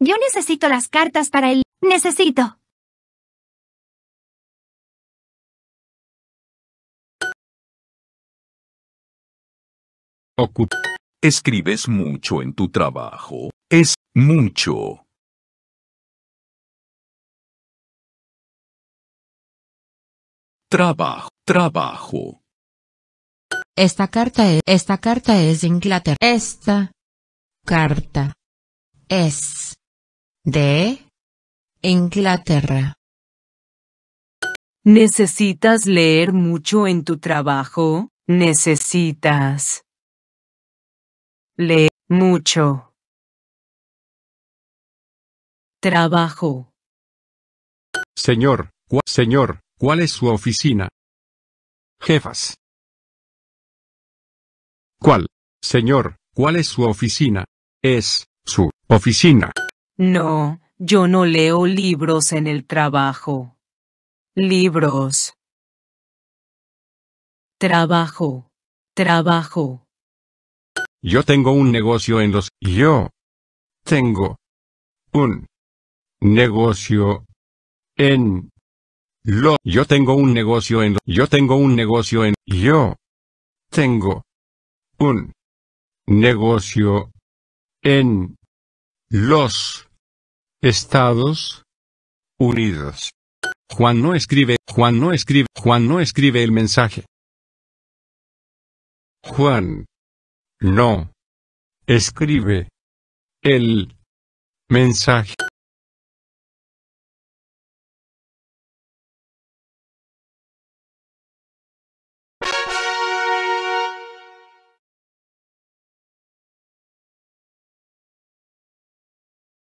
Yo necesito las cartas para el... Necesito. Escribes mucho en tu trabajo. Es mucho. Trabajo, trabajo. Esta carta es, esta carta es Inglaterra. Esta carta es de Inglaterra. ¿Necesitas leer mucho en tu trabajo? Necesitas leer mucho. Trabajo. Señor, señor, ¿cuál es su oficina? Jefas. ¿Cuál? Señor, ¿cuál es su oficina? Es su oficina. No, yo no leo libros en el trabajo. Libros. Trabajo. Trabajo. Yo tengo un negocio en los... Yo. Tengo. Un. Negocio. En. Lo. Yo tengo un negocio en... yo tengo un negocio en... Yo. Tengo. Un. Negocio. En los Estados Unidos. Juan no escribe, Juan no escribe, Juan no escribe el mensaje. Juan no escribe el mensaje.